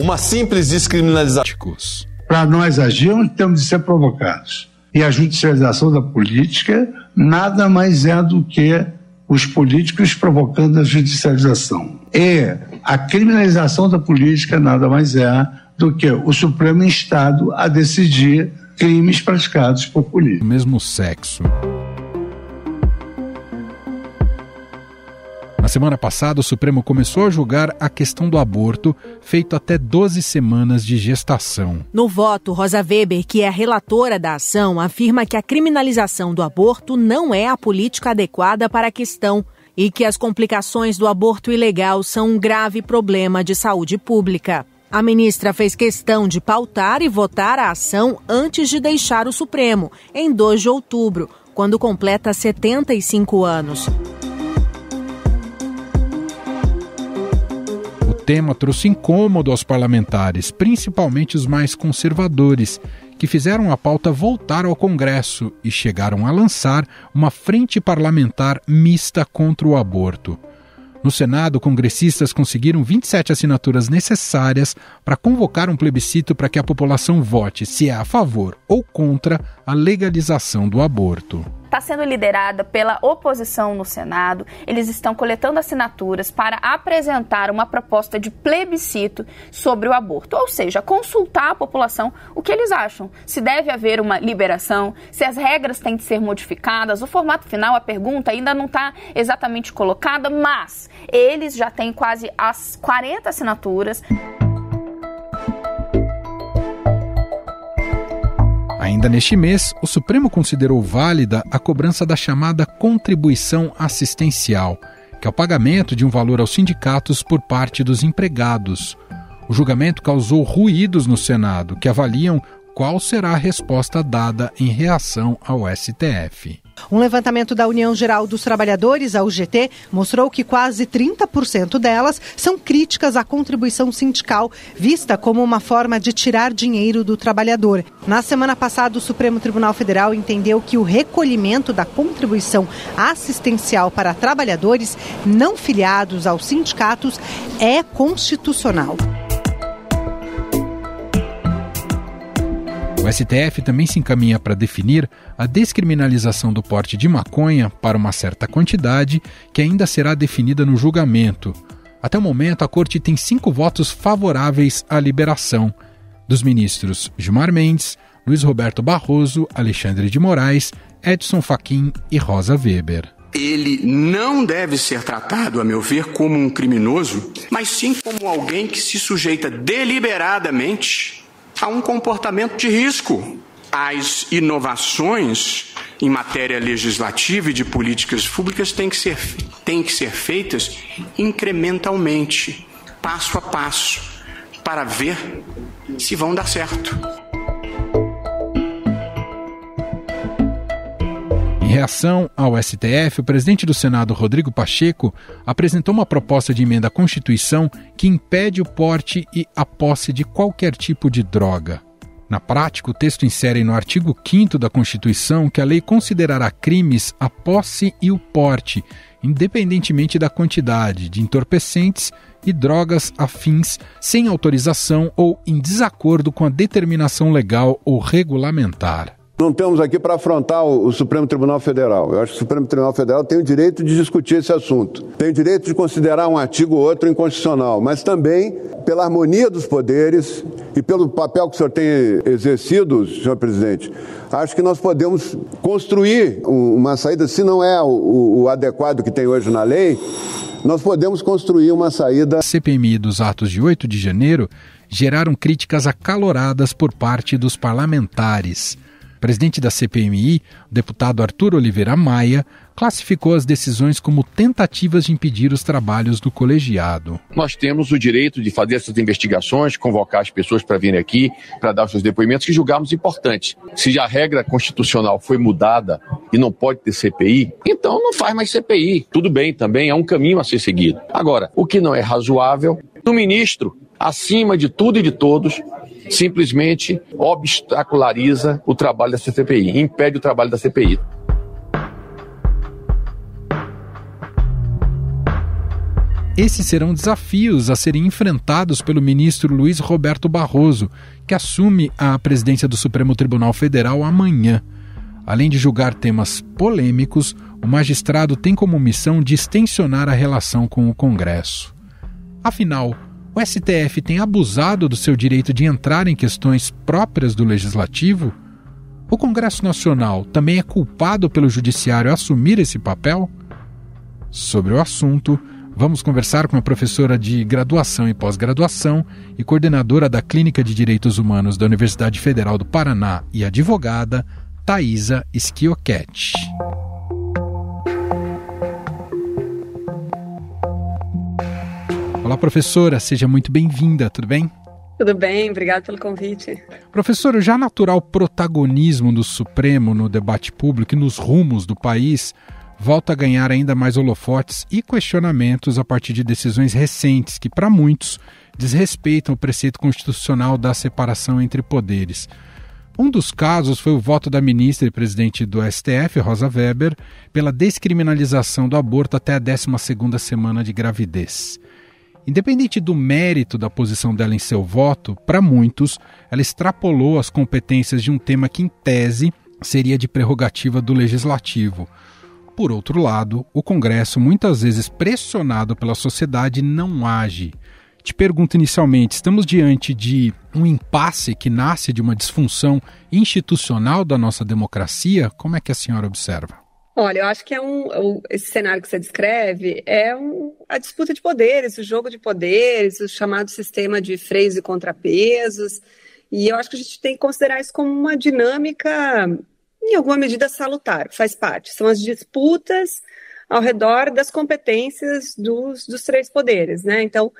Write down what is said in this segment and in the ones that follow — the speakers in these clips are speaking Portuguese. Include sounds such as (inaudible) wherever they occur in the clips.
uma simples descriminalização. Para nós agirmos, temos de ser provocados. E a judicialização da política nada mais é do que os políticos provocando a judicialização. E a criminalização da política nada mais é do que o Supremo Estado a decidir crimes praticados por políticos. Mesmo sexo. semana passada, o Supremo começou a julgar a questão do aborto feito até 12 semanas de gestação. No voto, Rosa Weber, que é a relatora da ação, afirma que a criminalização do aborto não é a política adequada para a questão e que as complicações do aborto ilegal são um grave problema de saúde pública. A ministra fez questão de pautar e votar a ação antes de deixar o Supremo, em 2 de outubro, quando completa 75 anos. tema trouxe incômodo aos parlamentares, principalmente os mais conservadores, que fizeram a pauta voltar ao Congresso e chegaram a lançar uma frente parlamentar mista contra o aborto. No Senado, congressistas conseguiram 27 assinaturas necessárias para convocar um plebiscito para que a população vote se é a favor ou contra a legalização do aborto está sendo liderada pela oposição no Senado. Eles estão coletando assinaturas para apresentar uma proposta de plebiscito sobre o aborto, ou seja, consultar a população o que eles acham. Se deve haver uma liberação, se as regras têm de ser modificadas, o formato final, a pergunta ainda não está exatamente colocada, mas eles já têm quase as 40 assinaturas. Ainda neste mês, o Supremo considerou válida a cobrança da chamada contribuição assistencial, que é o pagamento de um valor aos sindicatos por parte dos empregados. O julgamento causou ruídos no Senado, que avaliam qual será a resposta dada em reação ao STF. Um levantamento da União Geral dos Trabalhadores, a UGT, mostrou que quase 30% delas são críticas à contribuição sindical, vista como uma forma de tirar dinheiro do trabalhador. Na semana passada, o Supremo Tribunal Federal entendeu que o recolhimento da contribuição assistencial para trabalhadores não filiados aos sindicatos é constitucional. O STF também se encaminha para definir a descriminalização do porte de maconha para uma certa quantidade, que ainda será definida no julgamento. Até o momento, a corte tem cinco votos favoráveis à liberação dos ministros Gilmar Mendes, Luiz Roberto Barroso, Alexandre de Moraes, Edson Fachin e Rosa Weber ele não deve ser tratado, a meu ver, como um criminoso, mas sim como alguém que se sujeita deliberadamente a um comportamento de risco as inovações em matéria legislativa e de políticas públicas têm que ser, têm que ser feitas incrementalmente, passo a passo, para ver se vão dar certo. reação ao STF, o presidente do Senado, Rodrigo Pacheco, apresentou uma proposta de emenda à Constituição que impede o porte e a posse de qualquer tipo de droga. Na prática, o texto insere no artigo 5 da Constituição que a lei considerará crimes a posse e o porte, independentemente da quantidade de entorpecentes e drogas afins, sem autorização ou em desacordo com a determinação legal ou regulamentar. Não estamos aqui para afrontar o, o, Supremo Tribunal Federal. Eu acho que o Supremo Tribunal Federal tem o direito de discutir esse assunto. Tem o direito de considerar um artigo ou outro inconstitucional, mas também pela harmonia dos poderes e pelo papel que o senhor tem exercido, senhor presidente, acho que nós podemos construir uma saída, se não é o, o adequado que tem hoje na lei, nós podemos construir uma saída. CPMI dos atos de 8 de janeiro geraram críticas acaloradas por parte dos parlamentares presidente da CPMI, o deputado Arthur Oliveira Maia, classificou as decisões como tentativas de impedir os trabalhos do colegiado. Nós temos o direito de fazer essas investigações, convocar as pessoas para virem aqui, para dar os seus depoimentos que julgamos importantes. Se a regra constitucional foi mudada e não pode ter CPI, então não faz mais CPI. Tudo bem também, é um caminho a ser seguido. Agora, o que não é razoável, o ministro, acima de tudo e de todos, simplesmente obstaculariza o trabalho da CPI, impede o trabalho da CPI. Esses serão desafios a serem enfrentados pelo ministro Luiz Roberto Barroso, que assume a presidência do Supremo Tribunal Federal amanhã. Além de julgar temas polêmicos, o magistrado tem como missão distensionar a relação com o Congresso. Afinal, o STF tem abusado do seu direito de entrar em questões próprias do legislativo? O Congresso Nacional também é culpado pelo Judiciário assumir esse papel? Sobre o assunto, vamos conversar com a professora de graduação e pós-graduação e coordenadora da Clínica de Direitos Humanos da Universidade Federal do Paraná e advogada, Thaisa Música Olá, professora, seja muito bem-vinda, tudo bem? Tudo bem, obrigado pelo convite. Professor, já natural protagonismo do Supremo no debate público e nos rumos do país volta a ganhar ainda mais holofotes e questionamentos a partir de decisões recentes que, para muitos, desrespeitam o preceito constitucional da separação entre poderes. Um dos casos foi o voto da ministra e presidente do STF, Rosa Weber, pela descriminalização do aborto até a 12 segunda semana de gravidez. Independente do mérito da posição dela em seu voto, para muitos, ela extrapolou as competências de um tema que, em tese, seria de prerrogativa do legislativo. Por outro lado, o Congresso, muitas vezes pressionado pela sociedade, não age. Te pergunto inicialmente: estamos diante de um impasse que nasce de uma disfunção institucional da nossa democracia? Como é que a senhora observa? Olha, eu acho que é um, esse cenário que você descreve é um, a disputa de poderes, o jogo de poderes, o chamado sistema de freios e contrapesos. E eu acho que a gente tem que considerar isso como uma dinâmica, em alguma medida, salutar, faz parte. São as disputas ao redor das competências dos, dos três poderes, né? Então,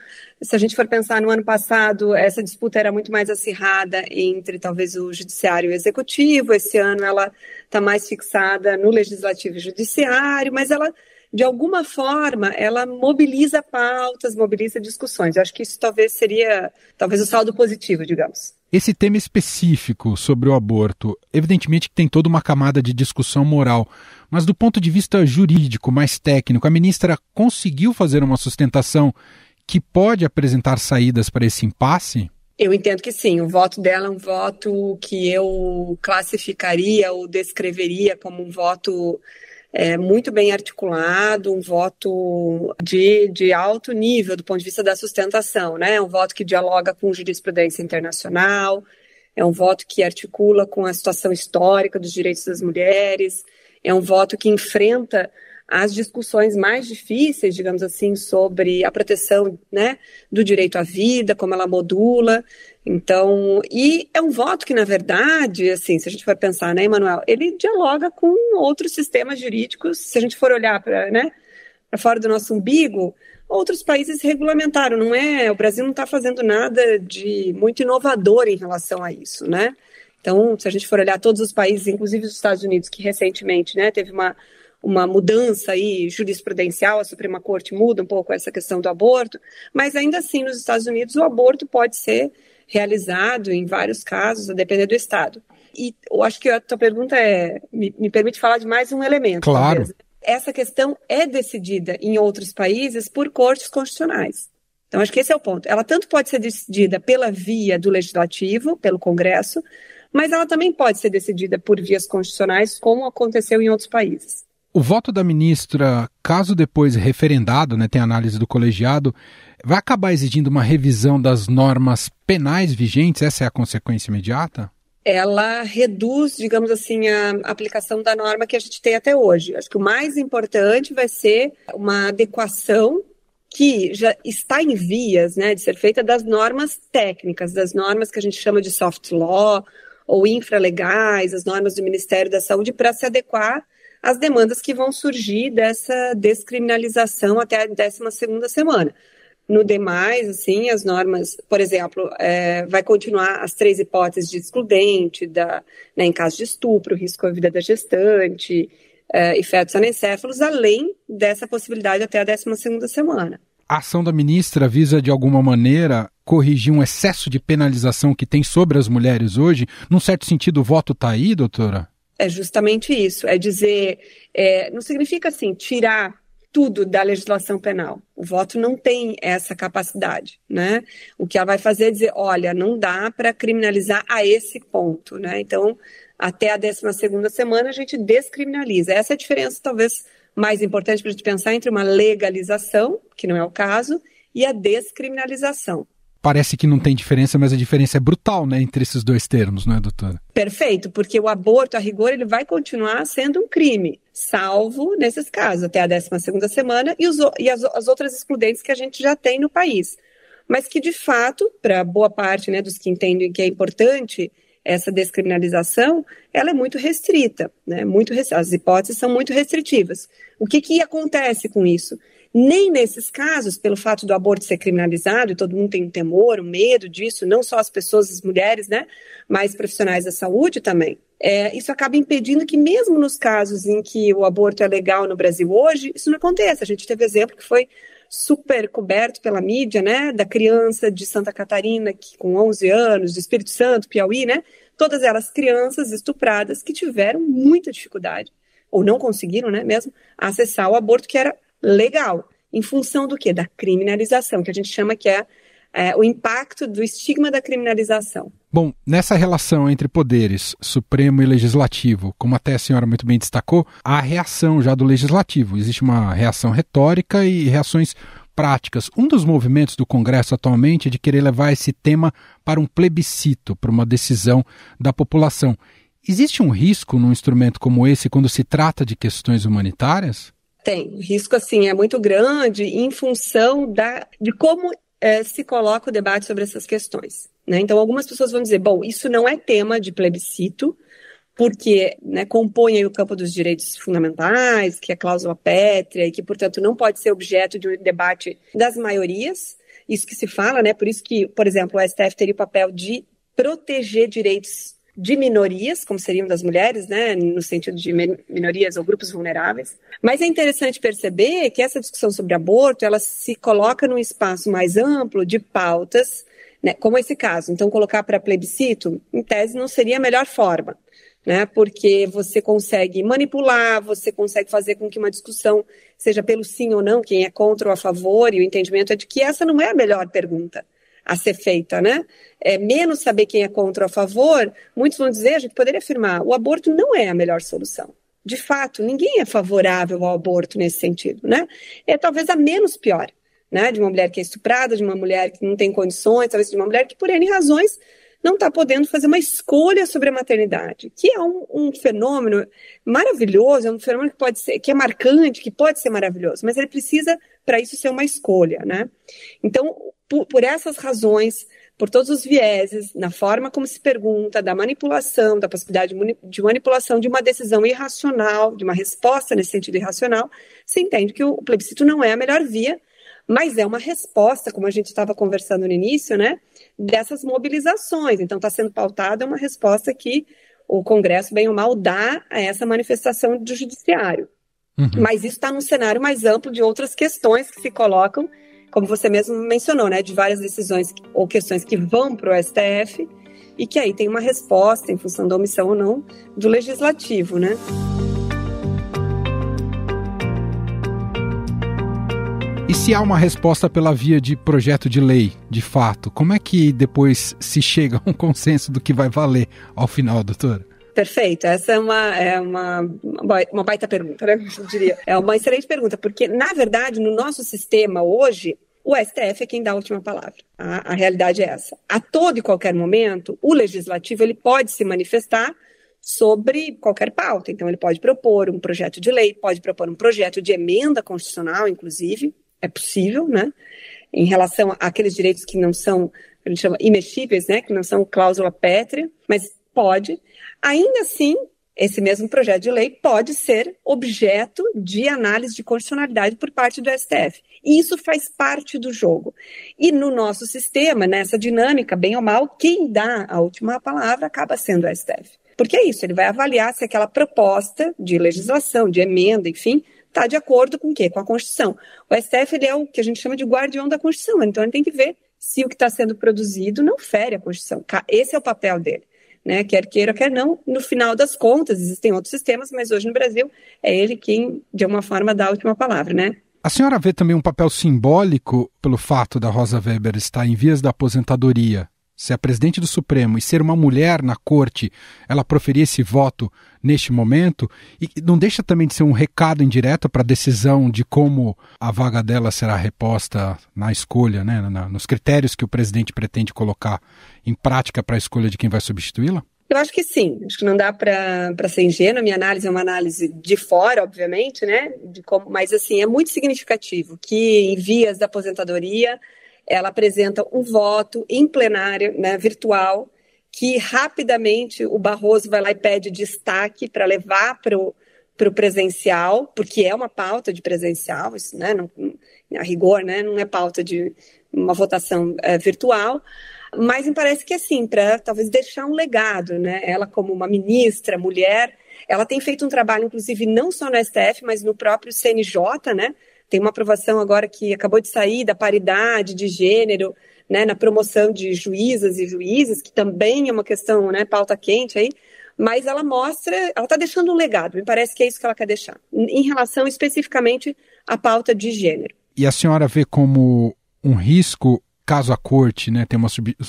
se a gente for pensar no ano passado, essa disputa era muito mais acirrada entre talvez o judiciário e o executivo, esse ano ela está mais fixada no legislativo e judiciário, mas ela de alguma forma, ela mobiliza pautas, mobiliza discussões. Eu acho que isso talvez seria, talvez o saldo positivo, digamos. Esse tema específico sobre o aborto, evidentemente que tem toda uma camada de discussão moral, mas do ponto de vista jurídico, mais técnico, a ministra conseguiu fazer uma sustentação que pode apresentar saídas para esse impasse? Eu entendo que sim. O voto dela é um voto que eu classificaria ou descreveria como um voto é, muito bem articulado, um voto de, de alto nível do ponto de vista da sustentação, né? Um voto que dialoga com jurisprudência internacional, é um voto que articula com a situação histórica dos direitos das mulheres, é um voto que enfrenta as discussões mais difíceis, digamos assim, sobre a proteção né, do direito à vida, como ela modula. Então, e é um voto que, na verdade, assim, se a gente for pensar, né, Emanuel, ele dialoga com outros sistemas jurídicos. Se a gente for olhar para né, fora do nosso umbigo, outros países regulamentaram, não é? O Brasil não está fazendo nada de muito inovador em relação a isso, né? Então, se a gente for olhar todos os países, inclusive os Estados Unidos, que recentemente né, teve uma uma mudança aí jurisprudencial, a Suprema Corte muda um pouco essa questão do aborto, mas ainda assim nos Estados Unidos o aborto pode ser realizado em vários casos, a depender do estado. E eu acho que a tua pergunta é, me, me permite falar de mais um elemento. Claro. Talvez. Essa questão é decidida em outros países por cortes constitucionais. Então, acho que esse é o ponto. Ela tanto pode ser decidida pela via do legislativo, pelo Congresso, mas ela também pode ser decidida por vias constitucionais, como aconteceu em outros países. O voto da ministra, caso depois referendado, né, tem análise do colegiado, vai acabar exigindo uma revisão das normas penais vigentes? Essa é a consequência imediata? Ela reduz, digamos assim, a aplicação da norma que a gente tem até hoje. Acho que o mais importante vai ser uma adequação que já está em vias né, de ser feita das normas técnicas, das normas que a gente chama de soft law ou infralegais, as normas do Ministério da Saúde, para se adequar as demandas que vão surgir dessa descriminalização até a 12 semana. No demais, assim, as normas, por exemplo, é, vai continuar as três hipóteses de excludente, da, né, em caso de estupro, risco à vida da gestante é, e fetos anencéfalos, além dessa possibilidade até a 12 semana. A ação da ministra visa, de alguma maneira, corrigir um excesso de penalização que tem sobre as mulheres hoje? Num certo sentido, o voto está aí, doutora? É justamente isso. É dizer, é, não significa assim tirar tudo da legislação penal. O voto não tem essa capacidade, né? O que ela vai fazer é dizer, olha, não dá para criminalizar a esse ponto, né? Então, até a 12 segunda semana a gente descriminaliza. Essa é a diferença talvez mais importante para a gente pensar entre uma legalização, que não é o caso, e a descriminalização parece que não tem diferença, mas a diferença é brutal, né, entre esses dois termos, não é, doutora? Perfeito, porque o aborto, a rigor, ele vai continuar sendo um crime, salvo nesses casos, até a 12 semana e, os, e as, as outras excludentes que a gente já tem no país. Mas que, de fato, para boa parte né, dos que entendem que é importante essa descriminalização, ela é muito restrita, né, muito, as hipóteses são muito restritivas. O que, que acontece com isso? Nem nesses casos, pelo fato do aborto ser criminalizado, e todo mundo tem um temor, um medo disso, não só as pessoas, as mulheres, né, mas profissionais da saúde também. É, isso acaba impedindo que, mesmo nos casos em que o aborto é legal no Brasil hoje, isso não aconteça. A gente teve exemplo que foi super coberto pela mídia, né, da criança de Santa Catarina, que com 11 anos, do Espírito Santo, Piauí, né, todas elas crianças estupradas que tiveram muita dificuldade, ou não conseguiram, né, mesmo, acessar o aborto, que era legal, em função do que? Da criminalização, que a gente chama que é, é o impacto do estigma da criminalização. Bom, nessa relação entre poderes, Supremo e Legislativo, como até a senhora muito bem destacou, há reação já do Legislativo. Existe uma reação retórica e reações práticas. Um dos movimentos do Congresso atualmente é de querer levar esse tema para um plebiscito, para uma decisão da população. Existe um risco num instrumento como esse quando se trata de questões humanitárias? Tem. O risco, assim, é muito grande em função da, de como é, se coloca o debate sobre essas questões. Né? Então, algumas pessoas vão dizer, bom, isso não é tema de plebiscito, porque né, compõe o campo dos direitos fundamentais, que é cláusula pétrea, e que, portanto, não pode ser objeto de um debate das maiorias, isso que se fala, né? Por isso que, por exemplo, o STF teria o papel de proteger direitos de minorias, como seriam das mulheres, né, no sentido de minorias ou grupos vulneráveis. Mas é interessante perceber que essa discussão sobre aborto, ela se coloca num espaço mais amplo de pautas, né, como esse caso. Então, colocar para plebiscito, em tese, não seria a melhor forma, né, porque você consegue manipular, você consegue fazer com que uma discussão seja pelo sim ou não, quem é contra ou a favor, e o entendimento é de que essa não é a melhor pergunta a ser feita, né? É, menos saber quem é contra ou a favor, muitos vão dizer, a gente poderia afirmar, o aborto não é a melhor solução. De fato, ninguém é favorável ao aborto nesse sentido, né? É talvez a menos pior, né? De uma mulher que é estuprada, de uma mulher que não tem condições, talvez de uma mulher que, por N razões, não está podendo fazer uma escolha sobre a maternidade, que é um, um, fenômeno maravilhoso, é um fenômeno que pode ser, que é marcante, que pode ser maravilhoso, mas ele precisa para isso ser uma escolha, né? Então, por, por essas razões, por todos os vieses, na forma como se pergunta, da manipulação, da possibilidade de manipulação de uma decisão irracional, de uma resposta nesse sentido irracional, se entende que o plebiscito não é a melhor via, mas é uma resposta, como a gente estava conversando no início, né, dessas mobilizações. Então, está sendo pautada uma resposta que o Congresso, bem ou mal, dá a essa manifestação do Judiciário. Uhum. Mas isso está num cenário mais amplo de outras questões que se colocam, como você mesmo mencionou, né, de várias decisões ou questões que vão para o STF e que aí tem uma resposta em função da omissão ou não do legislativo, né? E se há uma resposta pela via de projeto de lei, de fato, como é que depois se chega a um (laughs) consenso do que vai valer ao final, doutora? Perfeito. Essa é uma, é uma, uma baita pergunta, né? (laughs) Eu diria. É uma excelente pergunta, porque, na verdade, no nosso sistema hoje, o STF é quem dá a última palavra. A, a realidade é essa. A todo e qualquer momento, o legislativo ele pode se manifestar sobre qualquer pauta. Então, ele pode propor um projeto de lei, pode propor um projeto de emenda constitucional, inclusive, é possível, né? Em relação àqueles direitos que não são, a gente chama, imexíveis, né? Que não são cláusula pétrea, mas pode, ainda assim, esse mesmo projeto de lei pode ser objeto de análise de constitucionalidade por parte do STF. E isso faz parte do jogo. E no nosso sistema, nessa dinâmica, bem ou mal, quem dá a última palavra acaba sendo o STF. Porque é isso, ele vai avaliar se aquela proposta de legislação, de emenda, enfim, está de acordo com o quê? Com a Constituição. O STF é o que a gente chama de guardião da Constituição, então ele tem que ver se o que está sendo produzido não fere a Constituição. Esse é o papel dele né? Quer queira, quer não, no final das contas, existem outros sistemas, mas hoje no Brasil é ele quem, de alguma forma, dá a última palavra, né? A senhora vê também um papel simbólico pelo fato da Rosa Weber estar em vias da aposentadoria ser a presidente do Supremo e ser uma mulher na corte, ela proferir esse voto neste momento, e não deixa também de ser um recado indireto para a decisão de como a vaga dela será reposta na escolha, né, na, nos critérios que o presidente pretende colocar em prática para a escolha de quem vai substituí-la? Eu acho que sim, acho que não dá para ser ingênua. Minha análise é uma análise de fora, obviamente, né? Como, mas assim, é muito significativo que em vias da aposentadoria ela apresenta um voto em plenária, né, virtual, que rapidamente o Barroso vai lá e pede destaque para levar para o presencial, porque é uma pauta de presencial, isso, né, não, a rigor, né, não é pauta de uma votação é, virtual, mas me parece que assim, para talvez deixar um legado, né, ela como uma ministra, mulher, ela tem feito um trabalho, inclusive, não só no STF, mas no próprio CNJ, né, tem uma aprovação agora que acabou de sair da paridade de gênero, né, na promoção de juízas e juízes, que também é uma questão, né, pauta quente aí, mas ela mostra, ela está deixando um legado, me parece que é isso que ela quer deixar, em relação especificamente à pauta de gênero. E a senhora vê como um risco caso a corte né, tenha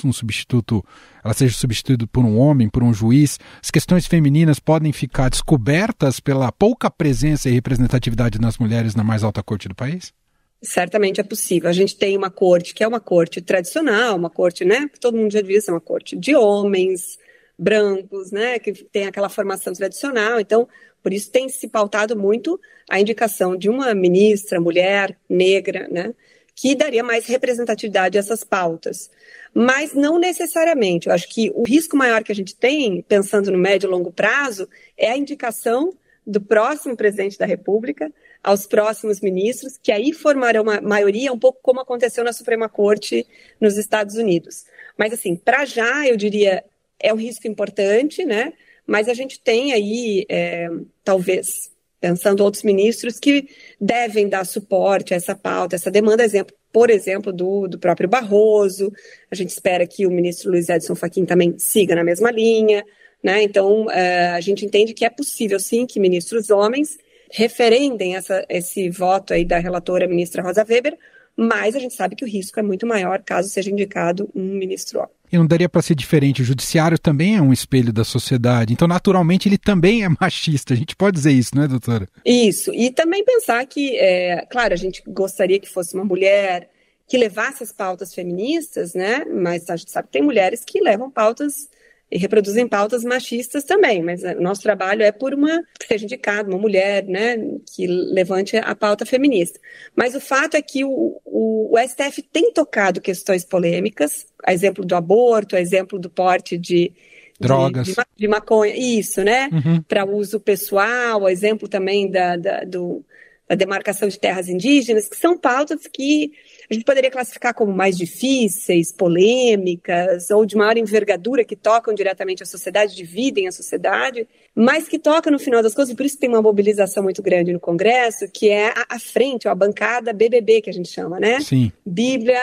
um substituto, ela seja substituída por um homem, por um juiz, as questões femininas podem ficar descobertas pela pouca presença e representatividade das mulheres na mais alta corte do país? Certamente é possível. A gente tem uma corte que é uma corte tradicional, uma corte, né? Que todo mundo já devia ser uma corte de homens brancos, né? Que tem aquela formação tradicional. Então, por isso tem se pautado muito a indicação de uma ministra mulher negra, né? que daria mais representatividade a essas pautas. Mas não necessariamente. Eu acho que o risco maior que a gente tem, pensando no médio e longo prazo, é a indicação do próximo presidente da República aos próximos ministros, que aí formarão uma maioria, um pouco como aconteceu na Suprema Corte nos Estados Unidos. Mas, assim, para já, eu diria, é um risco importante, né? Mas a gente tem aí, é, talvez, pensando outros ministros que devem dar suporte a essa pauta, essa demanda, exemplo, por exemplo, do, do próprio Barroso. A gente espera que o ministro Luiz Edson Fachin também siga na mesma linha. Né? Então, eh, a gente entende que é possível, sim, que ministros homens referendem essa, esse voto aí da relatora ministra Rosa Weber, mas a gente sabe que o risco é muito maior caso seja indicado um ministro homem e não daria para ser diferente. O judiciário também é um espelho da sociedade, então naturalmente ele também é machista. A gente pode dizer isso, não é, doutora? Isso. E também pensar que, é, claro, a gente gostaria que fosse uma mulher que levasse as pautas feministas, né? Mas a gente sabe que tem mulheres que levam pautas e reproduzem pautas machistas também, mas eh, o nosso trabalho é por uma que seja indicada, uma mulher, né, que levante a pauta feminista. Mas o fato é que o, o, o STF tem tocado questões polêmicas, a exemplo do aborto, a exemplo do porte de, drogas. De, de, de, maconha, isso, né? Uhum. Para uso pessoal, a exemplo também da, da, do, da, demarcação de terras indígenas, que são pautas que a gente poderia classificar como mais difíceis, polêmicas, ou de maior envergadura, que tocam diretamente a sociedade, dividem a sociedade, mas que toca no final das coisas, e por isso tem uma mobilização muito grande no Congresso, que é a, a frente, ou a bancada BBB, que a gente chama, né? Sim. Bíblia,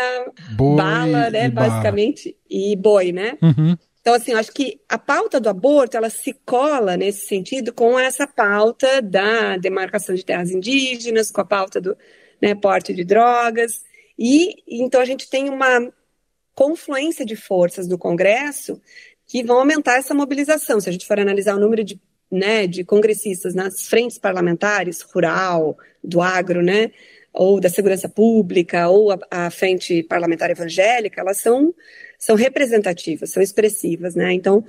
boi bala, né, e basicamente, bala. e boi, né? Uhum. Então, assim, acho que a pauta do aborto, ela se cola nesse sentido com essa pauta da demarcação de terras indígenas, com a pauta do né, porte de drogas, e então a gente tem uma confluência de forças do Congresso que vão aumentar essa mobilização. Se a gente for analisar o número de, né, de congressistas nas frentes parlamentares, rural, do agro, né, ou da segurança pública, ou a, a frente parlamentar evangélica, elas são, são representativas, são expressivas. Né? Então,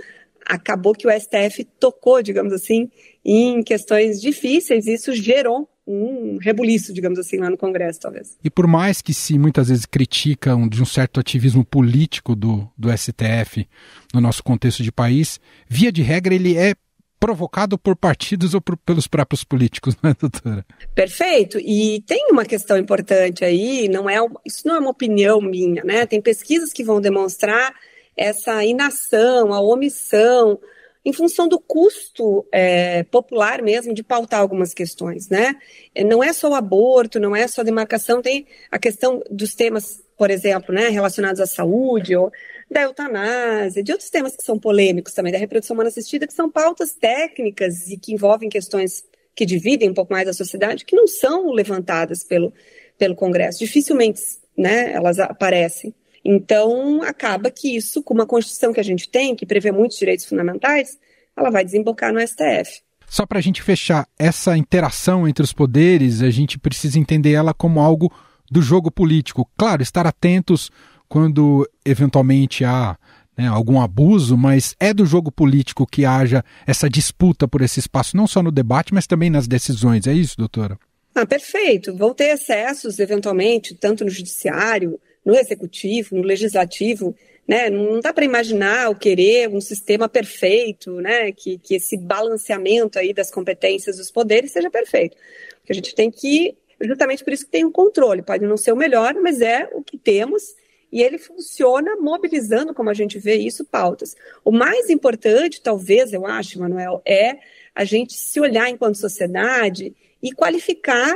acabou que o STF tocou, digamos assim, em questões difíceis, e isso gerou um rebuliço, digamos assim, lá no Congresso, talvez. E por mais que se muitas vezes criticam de um certo ativismo político do, do STF no nosso contexto de país, via de regra ele é provocado por partidos ou por, pelos próprios políticos, (laughs) não é, doutora? Perfeito. E tem uma questão importante aí, não é, isso não é uma opinião minha, né? Tem pesquisas que vão demonstrar essa inação, a omissão, em função do custo é, popular mesmo de pautar algumas questões, né? É, não é só o aborto, não é só a demarcação, tem a questão dos temas, por exemplo, né, relacionados à saúde, ou da eutanásia, de outros temas que são polêmicos também, da reprodução humana assistida, que são pautas técnicas e que envolvem questões que dividem um pouco mais a sociedade, que não são levantadas pelo, pelo Congresso. Dificilmente né, elas aparecem. Então, acaba que isso, com uma Constituição que a gente tem, que prevê muitos direitos fundamentais, ela vai desembocar no STF. Só para a gente fechar, essa interação entre os poderes, a gente precisa entender ela como algo do jogo político. Claro, estar atentos quando eventualmente há né, algum abuso, mas é do jogo político que haja essa disputa por esse espaço, não só no debate, mas também nas decisões. É isso, doutora? Ah, perfeito. Vão ter excessos, eventualmente, tanto no judiciário no executivo, no legislativo, né? Não dá para imaginar ou querer um sistema perfeito, né? Que, que esse balanceamento aí das competências dos poderes seja perfeito. Porque a gente tem que, justamente por isso que tem um controle, pode não ser o melhor, mas é o que temos e ele funciona mobilizando, como a gente vê isso, pautas. O mais importante, talvez, eu acho, Manuel, é a gente se olhar enquanto sociedade e qualificar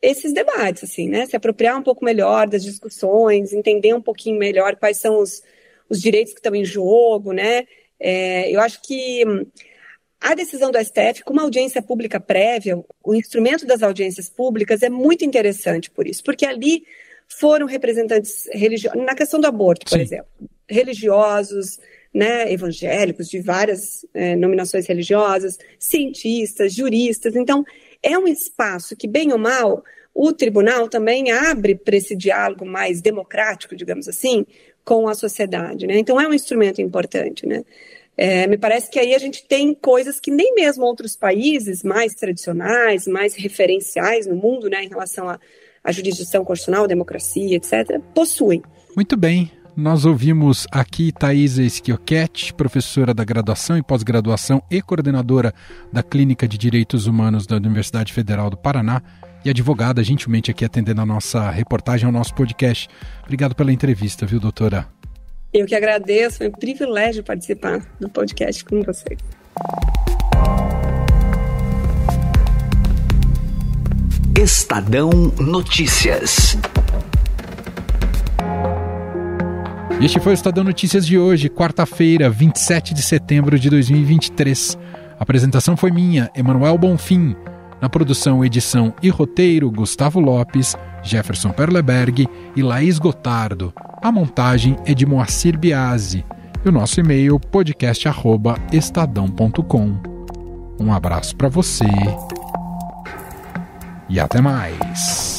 esses debates, assim, né? Se apropriar um pouco melhor das discussões, entender um pouquinho melhor quais são os, os direitos que estão em jogo, né? É, eu acho que hum, a decisão do STF, com uma audiência pública prévia, o instrumento das audiências públicas é muito interessante por isso, porque ali foram representantes religiosos, na questão do aborto, por Sim. exemplo, religiosos, né, evangélicos de várias é, nominações religiosas, cientistas, juristas. Então, é um espaço que, bem ou mal, o tribunal também abre para esse diálogo mais democrático, digamos assim, com a sociedade. Né? Então, é um instrumento importante. Né? É, me parece que aí a gente tem coisas que nem mesmo outros países mais tradicionais, mais referenciais no mundo, né, em relação à, jurisdição constitucional, democracia, etc., possuem. Muito bem. Nós ouvimos aqui Thaisa Schiocchetti, professora da graduação e pós-graduação e coordenadora da Clínica de Direitos Humanos da Universidade Federal do Paraná e advogada, gentilmente aqui atendendo a nossa reportagem ao nosso podcast. Obrigado pela entrevista, viu, doutora? Eu que agradeço, foi é um privilégio participar do podcast com você. Estadão Notícias. Este foi o Estadão Notícias de hoje, quarta-feira, 27 de setembro de 2023. A apresentação foi minha, Emanuel Bonfim. Na produção, edição e roteiro, Gustavo Lopes, Jefferson Perleberg e Laís Gotardo. A montagem é de Moacir Biasi. E o nosso e-mail podcast@estadão.com. Um abraço para você e até mais.